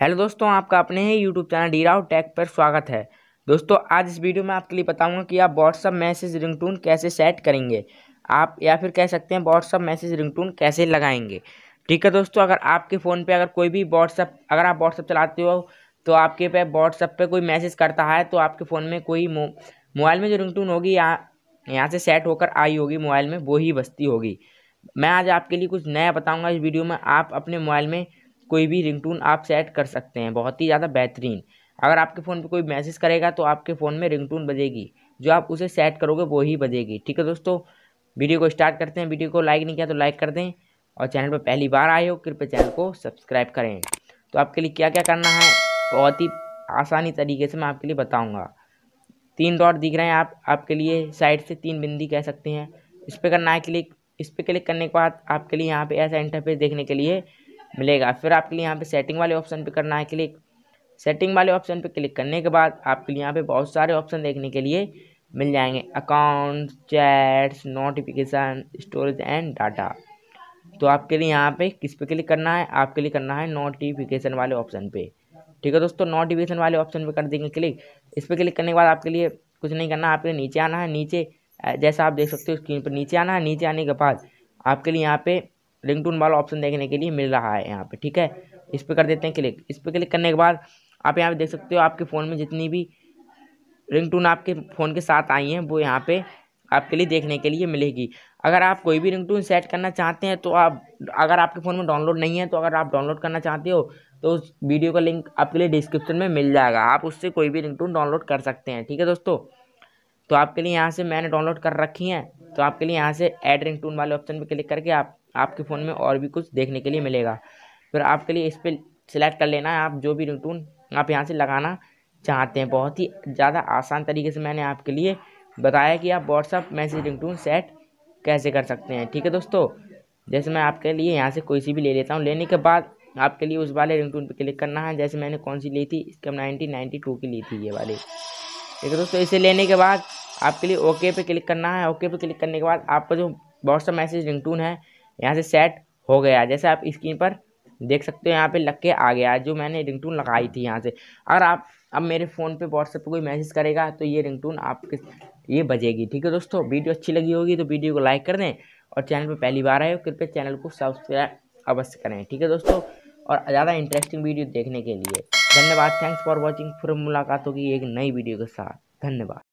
hello दोस्तों आपका अपने ही YouTube channel D Rao tag पर स्वागत है दोस्तों आज इस वीडियो में आपके लिए बताऊंगा कि आप व्हाट्सअप मैसेज रिंगटोन कैसे सेट करेंगे आप या फिर कह सकते हैं व्हाट्सअप मैसेज रिंगटोन कैसे लगाएंगे ठीक है दोस्तों अगर आपके फ़ोन पे अगर कोई भी व्हाट्सअप अगर आप व्हाट्सअप चलाते हो तो आपके पे व्हाट्सअप पर कोई मैसेज करता है तो आपके फ़ोन में कोई मोबाइल में जो रिंग होगी यहाँ यहाँ से सेट होकर आई होगी मोबाइल में वो ही बस्ती होगी मैं आज आपके लिए कुछ नया बताऊँगा इस वीडियो में आप अपने मोबाइल में कोई भी रिंगटून आप सेट कर सकते हैं बहुत ही ज़्यादा बेहतरीन अगर आपके फ़ोन पे कोई मैसेज करेगा तो आपके फ़ोन में रिंगटून बजेगी जो आप उसे सेट करोगे वो ही बजेगी ठीक है दोस्तों वीडियो को स्टार्ट करते हैं वीडियो को लाइक नहीं किया तो लाइक कर दें और चैनल पर पहली बार आए हो कृपया चैनल को सब्सक्राइब करें तो आपके लिए क्या क्या करना है बहुत ही आसानी तरीके से मैं आपके लिए बताऊँगा तीन डॉट दिख रहे हैं आप आपके लिए साइड से तीन बिंदी कह सकते हैं इस पर करना है क्लिक इस पर क्लिक करने के बाद आपके लिए यहाँ पे ऐसा इंटरफेस देखने के लिए मिलेगा फिर आपके लिए यहाँ पे सेटिंग वाले ऑप्शन पे करना है क्लिक सेटिंग वाले ऑप्शन पे क्लिक करने के बाद आपके लिए यहाँ पे बहुत सारे ऑप्शन देखने के लिए मिल जाएंगे account chats notification storage and data तो आपके लिए यहाँ पे किस पे क्लिक करना है आपके लिए करना है नोटिफिकेशन वाले ऑप्शन पे ठीक है दोस्तों नोटिफिकेशन वाले ऑप्शन पर कर देंगे क्लिक इस पर क्लिक करने के बाद आपके लिए कुछ नहीं करना आपके लिए नीचे आना है नीचे जैसा आप देख सकते हो स्क्रीन पर नीचे आना है नीचे आने के बाद आपके लिए यहाँ पर टून वाला ऑप्शन देखने के लिए मिल रहा है यहाँ पे ठीक है इस पर कर देते हैं क्लिक इस पर क्लिक करने के बाद आप यहाँ पे देख सकते हो आपके फ़ोन में जितनी भी टून आपके फ़ोन के साथ आई हैं वो यहाँ पे आपके लिए देखने के लिए मिलेगी अगर आप कोई भी टून सेट करना चाहते हैं तो आप अगर आपके फ़ोन में डाउनलोड नहीं है तो अगर आप डाउनलोड करना चाहते हो तो उस वीडियो का लिंक आपके लिए डिस्क्रिप्शन में मिल जाएगा आप उससे कोई भी टून डाउनलोड कर सकते हैं ठीक है दोस्तों तो आपके लिए यहाँ से मैंने डाउनलोड कर रखी हैं तो आपके लिए यहाँ से रिंग टून वाले ऑप्शन पर क्लिक करके आप आपके फ़ोन में और भी कुछ देखने के लिए मिलेगा फिर आपके लिए इस पर सिलेक्ट कर लेना है आप जो भी रिंगटोन आप यहाँ से लगाना चाहते हैं बहुत ही ज़्यादा आसान तरीके से मैंने आपके लिए बताया कि आप व्हाट्सअप मैसेज रिंगटून सेट कैसे कर सकते हैं ठीक है दोस्तों जैसे मैं आपके लिए यहाँ से कोई सी भी ले लेता हूँ लेने के बाद आपके लिए उस वाले टून पर क्लिक करना है जैसे मैंने कौन सी ली थी इसके नाइनटीन नाइन्टी टू की ली थी ये वाली ठीक है दोस्तों इसे लेने के बाद आपके लिए ओके पे क्लिक करना है ओके पे क्लिक करने के बाद आपका जो व्हाट्सअप मैसेज टून है यहाँ से सेट हो गया जैसे आप स्क्रीन पर देख सकते हो यहाँ पे लग के आ गया जो मैंने रिंगटून लगाई थी यहाँ से अगर आप अब मेरे फ़ोन पे व्हाट्सएप पे कोई मैसेज करेगा तो ये रिंगटून आपके ये बजेगी ठीक है दोस्तों वीडियो अच्छी लगी होगी तो वीडियो को लाइक कर दें और चैनल पे पहली बार आए हो कृपया चैनल को सब्सक्राइब अवश्य करें ठीक है दोस्तों और ज़्यादा इंटरेस्टिंग वीडियो देखने के लिए धन्यवाद थैंक्स फॉर वॉचिंग फिर मुलाकात होगी एक नई वीडियो के साथ धन्यवाद